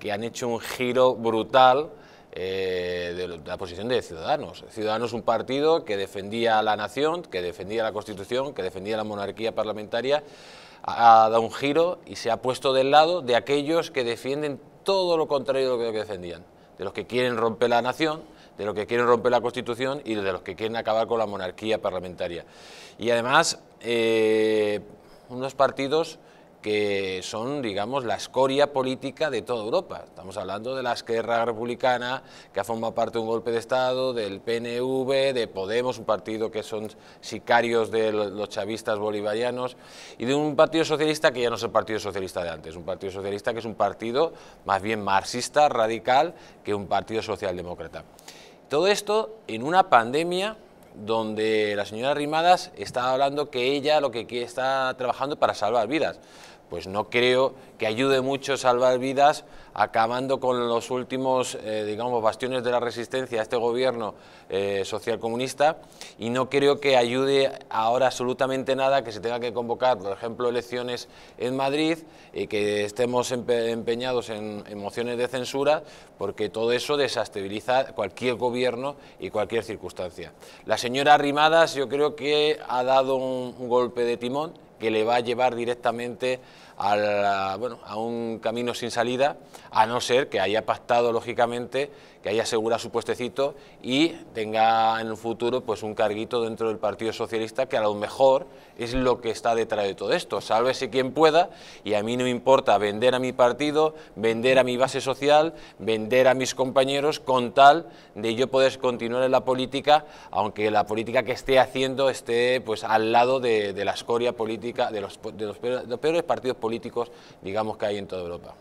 que han hecho un giro brutal eh, de la posición de Ciudadanos. Ciudadanos es un partido que defendía a la nación, que defendía la Constitución, que defendía la monarquía parlamentaria, ha, dado un giro y se ha puesto del lado de aquellos que defienden todo lo contrario de lo que defendían, de los que quieren romper la nación, de los que quieren romper la Constitución y de los que quieren acabar con la monarquía parlamentaria. Y además, eh, unos partidos que son, digamos, la escoria política de toda Europa. Estamos hablando de la Esquerra Republicana, que ha formado parte de un golpe de Estado, del PNV, de Podemos, un partido que son sicarios de los chavistas bolivarianos, y de un partido socialista que ya no es el partido socialista de antes, un partido socialista que es un partido más bien marxista, radical, que un partido socialdemócrata. Todo esto en una pandemia donde la señora Rimadas está hablando que ella lo que está trabajando para salvar vidas pues no creo que ayude mucho salvar vidas acabando con los últimos, eh, digamos, bastiones de la resistencia a este gobierno eh, socialcomunista y no creo que ayude ahora absolutamente nada que se tenga que convocar, por ejemplo, elecciones en Madrid y que estemos empeñados en, mociones de censura porque todo eso desestabiliza cualquier gobierno y cualquier circunstancia. La señora Rimadas yo creo que ha dado un golpe de timón que le va a llevar directamente a, bueno, a un camino sin salida, a no ser que haya pactado, lógicamente, que haya asegurado su puestecito y tenga en el futuro pues, un carguito dentro del Partido Socialista, que a lo mejor es lo que está detrás de todo esto. Sálvese quien pueda y a mí no me importa vender a mi partido, vender a mi base social, vender a mis compañeros, con tal de yo poder continuar en la política, aunque la política que esté haciendo esté pues, al lado de la escoria política de los, de los peores partidos políticos, digamos, que hay en toda Europa.